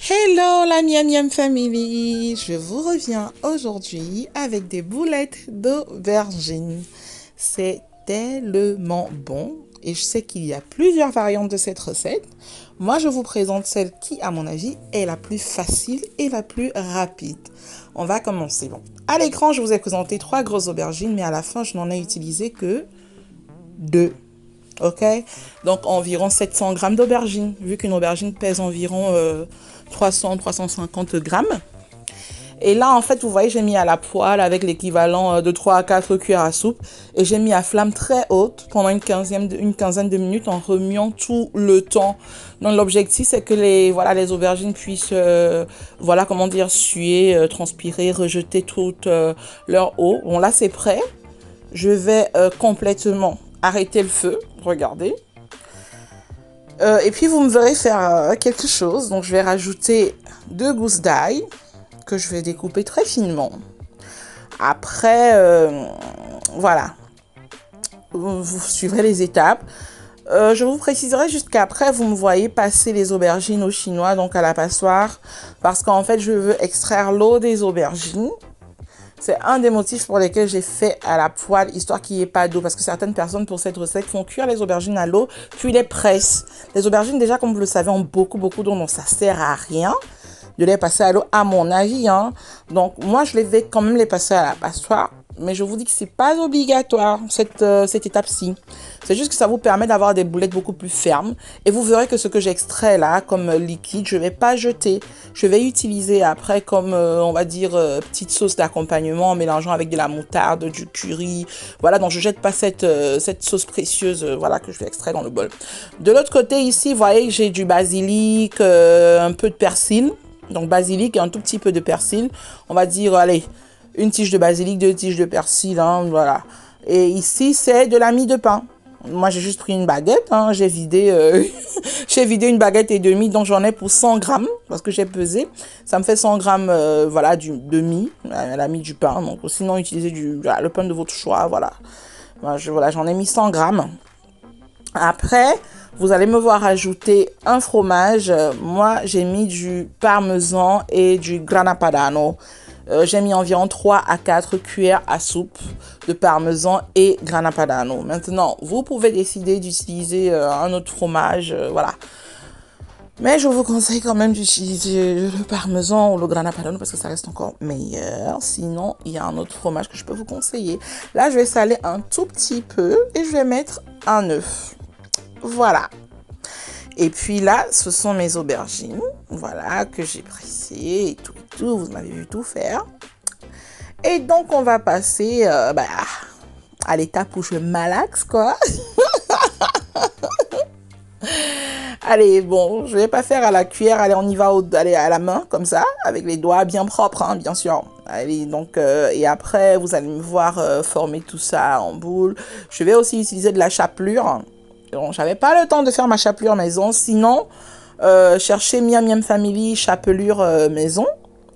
Hello la miam miam family, je vous reviens aujourd'hui avec des boulettes d'aubergine. C'est tellement bon et je sais qu'il y a plusieurs variantes de cette recette. Moi je vous présente celle qui à mon avis est la plus facile et la plus rapide. On va commencer. Bon, à l'écran je vous ai présenté trois grosses aubergines mais à la fin je n'en ai utilisé que deux ok Donc environ 700 grammes d'aubergine, vu qu'une aubergine pèse environ 300-350 euh, grammes. Et là, en fait, vous voyez, j'ai mis à la poêle avec l'équivalent euh, de 3 à 4 cuillères à soupe. Et j'ai mis à flamme très haute pendant une quinzaine de, minutes en remuant tout le temps. Donc, l'objectif, c'est que les, voilà, les aubergines puissent, euh, voilà, comment dire, suer, transpirer, rejeter toute leur eau. Bon, là, c'est prêt. Je vais complètement Arrêtez le feu, regardez. Euh, et puis vous me verrez faire euh, quelque chose. Donc je vais rajouter deux gousses d'ail que je vais découper très finement. Après, euh, voilà, vous, suivrez les étapes. je vous préciserai qu'après, vous me voyez passer les aubergines au chinois, donc à la passoire, parce qu'en fait, je veux extraire l'eau des aubergines c'est un des motifs pour lesquels j'ai fait à la poêle, histoire qu'il n'y ait pas d'eau. Parce que certaines personnes, pour cette recette, font cuire les aubergines à l'eau, puis les pressent. Les aubergines, déjà, comme vous le savez, ont beaucoup, beaucoup d'eau, donc ça sert à rien de les passer à l'eau, à mon avis. Hein. Donc, moi, je les vais quand même les passer à la passoire mais je vous dis que c'est pas obligatoire, euh, cette, étape-ci. C'est juste que ça vous permet d'avoir des boulettes beaucoup plus fermes. Et vous verrez que ce que j'extrais là, comme liquide, je vais pas jeter. Je vais utiliser après comme, euh, on va dire, euh, petite sauce d'accompagnement, en mélangeant avec de la moutarde, du curry. Voilà, donc je jette pas cette, cette sauce précieuse, voilà, que je vais extraire dans le bol. De l'autre côté, ici, vous voyez que j'ai du basilic, un peu de persil. Donc basilic et un tout petit peu de persil. On va dire, allez, une tige de basilic, deux tiges de persil, hein, voilà. Et ici, c'est de la mie de pain. Moi, j'ai juste pris une baguette, hein, j'ai vidé, euh, vidé une baguette et demi. donc j'en ai pour 100 grammes, parce que j'ai pesé. Ça me fait 100 grammes, euh, voilà, du, de mie, la mie du pain, donc sinon, utilisez du, le pain de votre choix, voilà. voilà, j'en ai mis 100 grammes. Après, vous allez me voir ajouter un fromage. Moi, j'ai mis du parmesan et du grana padano. Euh, j'ai mis environ 3 à 4 cuillères à soupe de parmesan et grana padano. Maintenant, vous pouvez décider d'utiliser euh, un autre fromage, euh, voilà. Mais je vous conseille quand même d'utiliser le parmesan ou le grana padano parce que ça reste encore meilleur. Sinon, il y a un autre fromage que je peux vous conseiller. Là, je vais saler un tout petit peu et je vais mettre un œuf. Voilà, et puis là, ce sont mes aubergines, voilà, que j'ai pressées et tout, et tout. Vous m'avez vu tout faire. Et donc, on va passer euh, bah, à l'étape où je malaxe, quoi. Allez, bon, je vais pas faire à la cuillère. Allez, on y va allez, à la main, comme ça, avec les doigts bien propres, hein, bien sûr. Allez, donc, euh, et après, vous allez me voir euh, former tout ça en boule. Je vais aussi utiliser de la chapelure. Je j'avais pas le temps de faire ma chapelure maison. Sinon, euh, cherchez Miam Miam Family chapelure euh, maison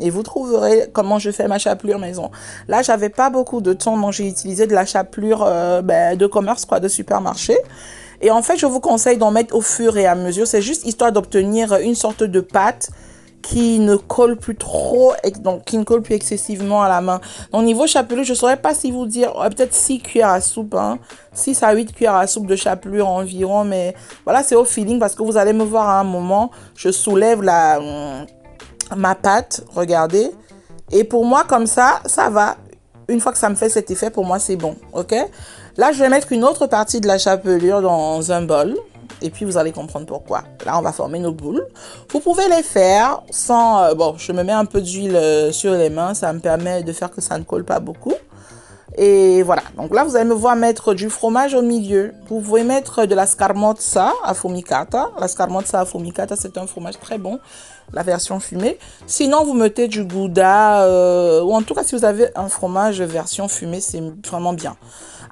et vous trouverez comment je fais ma chapelure maison. Là, j'avais pas beaucoup de temps, donc j'ai utilisé de la chapelure euh, ben, de commerce, quoi, de supermarché. Et en fait, je vous conseille d'en mettre au fur et à mesure. C'est juste histoire d'obtenir une sorte de pâte qui ne colle plus trop, donc qui ne colle plus excessivement à la main. Donc niveau chapelure, je ne saurais pas si vous dire, euh, peut-être 6 cuillères à soupe, 6 hein. à 8 cuillères à soupe de chapelure environ, mais voilà, c'est au feeling parce que vous allez me voir à un moment, je soulève la, hum, ma pâte, regardez. Et pour moi, comme ça, ça va. Une fois que ça me fait cet effet, pour moi, c'est bon, ok Là, je vais mettre une autre partie de la chapelure dans un bol, et puis vous allez comprendre pourquoi. Là, on va former nos boules. Vous pouvez les faire sans... Euh, bon, je me mets un peu d'huile euh, sur les mains, ça me permet de faire que ça ne colle pas beaucoup. Et voilà, donc là vous allez me voir mettre du fromage au milieu. Vous pouvez mettre de la scarmozza à La scarmozza à c'est un fromage très bon, la version fumée. Sinon, vous mettez du gouda, euh, ou en tout cas si vous avez un fromage version fumée, c'est vraiment bien.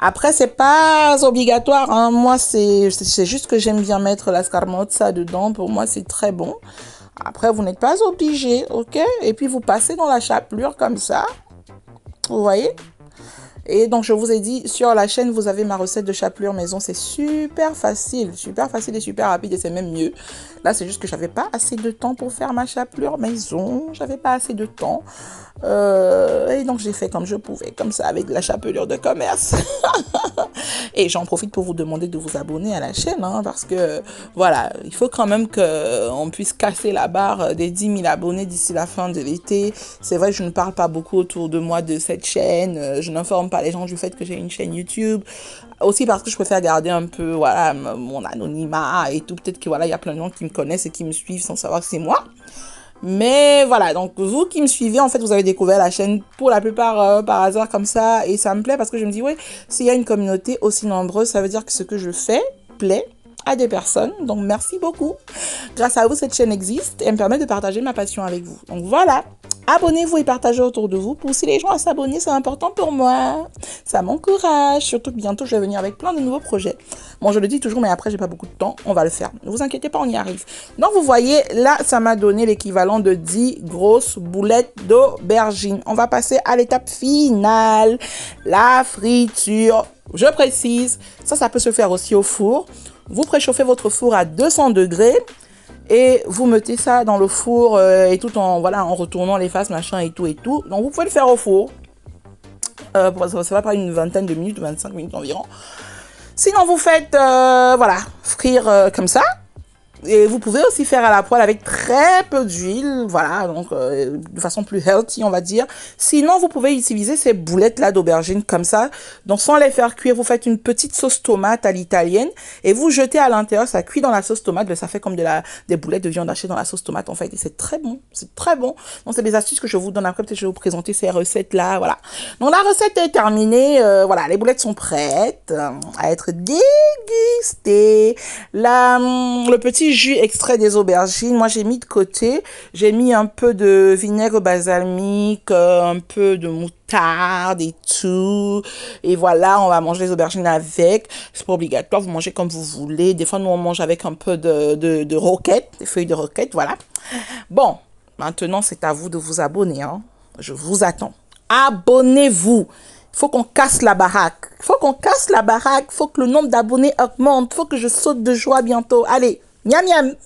Après, c'est pas obligatoire. Hein. Moi, c'est juste que j'aime bien mettre la ça dedans. Pour moi, c'est très bon. Après, vous n'êtes pas obligé, ok Et puis, vous passez dans la chapelure comme ça. Vous voyez et donc, je vous ai dit, sur la chaîne, vous avez ma recette de chapelure maison. C'est super facile, super facile et super rapide et c'est même mieux. Là, c'est juste que j'avais pas assez de temps pour faire ma chapelure maison. J'avais pas assez de temps. Euh, et donc, j'ai fait comme je pouvais, comme ça, avec la chapelure de commerce. et j'en profite pour vous demander de vous abonner à la chaîne, hein, parce que, voilà, il faut quand même qu'on euh, puisse casser la barre euh, des 10 000 abonnés d'ici la fin de l'été. C'est vrai, je ne parle pas beaucoup autour de moi de cette chaîne. Je n'informe pas les gens du fait que j'ai une chaîne YouTube. Aussi parce que je préfère garder un peu voilà, mon anonymat et tout. Peut-être que voilà, il y a plein de gens qui me connaissent et qui me suivent sans savoir que c'est moi. Mais voilà, donc vous qui me suivez, en fait, vous avez découvert la chaîne pour la plupart euh, par hasard comme ça. Et ça me plaît parce que je me dis, ouais, s'il y a une communauté aussi nombreuse, ça veut dire que ce que je fais plaît à des personnes. Donc merci beaucoup. Grâce à vous, cette chaîne existe et me permet de partager ma passion avec vous. Donc voilà, abonnez-vous et partagez autour de vous. Poussez les gens à s'abonner, c'est important pour moi. Ça m'encourage. Surtout que bientôt, je vais venir avec plein de nouveaux projets. Bon, je le dis toujours, mais après, j'ai pas beaucoup de temps. On va le faire. Ne vous inquiétez pas, on y arrive. Donc vous voyez, là, ça m'a donné l'équivalent de 10 grosses boulettes d'aubergine. On va passer à l'étape finale, la friture je précise, ça, ça peut se faire aussi au four. Vous préchauffez votre four à 200 degrés et vous mettez ça dans le four euh, et tout en voilà en retournant les faces machin et tout et tout. Donc vous pouvez le faire au four. Euh, ça va prendre une vingtaine de minutes, 25 minutes environ. Sinon vous faites euh, voilà frire comme ça et vous pouvez aussi faire à la poêle avec très peu d'huile, voilà, donc euh, de façon plus healthy, on va dire. Sinon, vous pouvez utiliser ces boulettes-là d'aubergine comme ça. Donc, sans les faire cuire, vous faites une petite sauce tomate à l'italienne et vous jetez à l'intérieur, ça cuit dans la sauce tomate, mais ça fait comme de la, des boulettes de viande hachée dans la sauce tomate, en fait. Et c'est très bon, c'est très bon. Donc, c'est des astuces que je vous donne après, peut-être je vais vous présenter ces recettes-là, voilà. Donc, la recette est terminée, euh, voilà, les boulettes sont prêtes à être dégustées. La, hum, le petit jus extrait des aubergines. Moi, j'ai mis de côté. J'ai mis un peu de vinaigre balsamique, euh, un peu de moutarde et tout. Et voilà, on va manger les aubergines avec. C'est pas obligatoire, vous mangez comme vous voulez. Des fois, nous, on mange avec un peu de, de, roquette, des feuilles de roquette, voilà. Bon, maintenant, c'est à vous de vous abonner. Hein. Je vous attends. Abonnez-vous faut qu'on casse la baraque. faut qu'on casse la baraque. faut que le nombre d'abonnés augmente. faut que je saute de joie bientôt. Allez 喵喵。